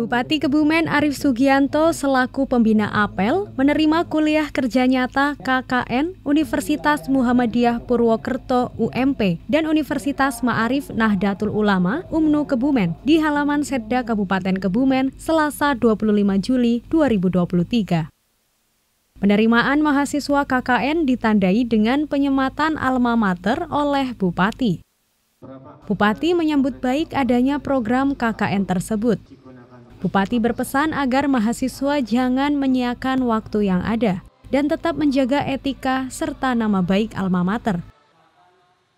Bupati Kebumen Arief Sugianto selaku pembina apel menerima kuliah kerja nyata KKN Universitas Muhammadiyah Purwokerto UMP dan Universitas Ma'arif Nahdlatul Ulama UMNU Kebumen di halaman Setda Kabupaten Kebumen Selasa 25 Juli 2023. Penerimaan mahasiswa KKN ditandai dengan penyematan alma mater oleh Bupati. Bupati menyambut baik adanya program KKN tersebut. Bupati berpesan agar mahasiswa jangan menyiakan waktu yang ada dan tetap menjaga etika serta nama baik alma mater.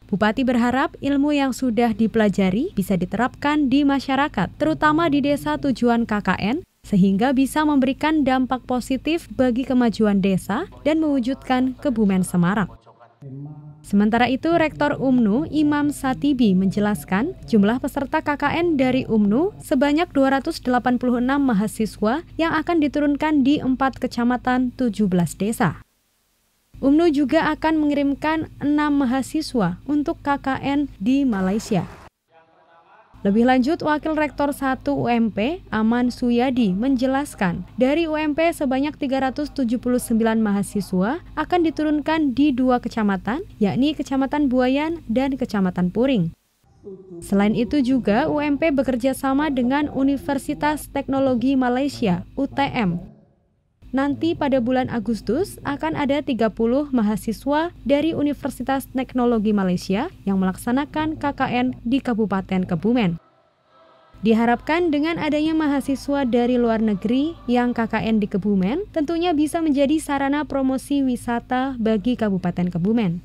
Bupati berharap ilmu yang sudah dipelajari bisa diterapkan di masyarakat, terutama di desa tujuan KKN, sehingga bisa memberikan dampak positif bagi kemajuan desa dan mewujudkan kebumen Semarang. Sementara itu, Rektor UMNU Imam Satibi menjelaskan jumlah peserta KKN dari UMNU sebanyak 286 mahasiswa yang akan diturunkan di empat kecamatan 17 desa. UMNU juga akan mengirimkan enam mahasiswa untuk KKN di Malaysia. Lebih lanjut, Wakil Rektor 1 UMP, Aman Suyadi, menjelaskan, dari UMP sebanyak 379 mahasiswa akan diturunkan di dua kecamatan, yakni Kecamatan Buayan dan Kecamatan Puring. Selain itu juga UMP bekerja sama dengan Universitas Teknologi Malaysia, UTM, Nanti pada bulan Agustus akan ada 30 mahasiswa dari Universitas Teknologi Malaysia yang melaksanakan KKN di Kabupaten Kebumen. Diharapkan dengan adanya mahasiswa dari luar negeri yang KKN di Kebumen, tentunya bisa menjadi sarana promosi wisata bagi Kabupaten Kebumen.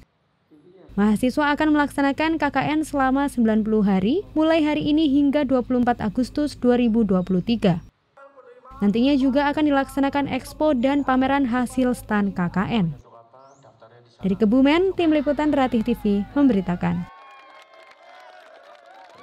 Mahasiswa akan melaksanakan KKN selama 90 hari, mulai hari ini hingga 24 Agustus 2023. Nantinya juga akan dilaksanakan expo dan pameran hasil STAN KKN. Dari Kebumen, Tim Liputan Ratih TV memberitakan.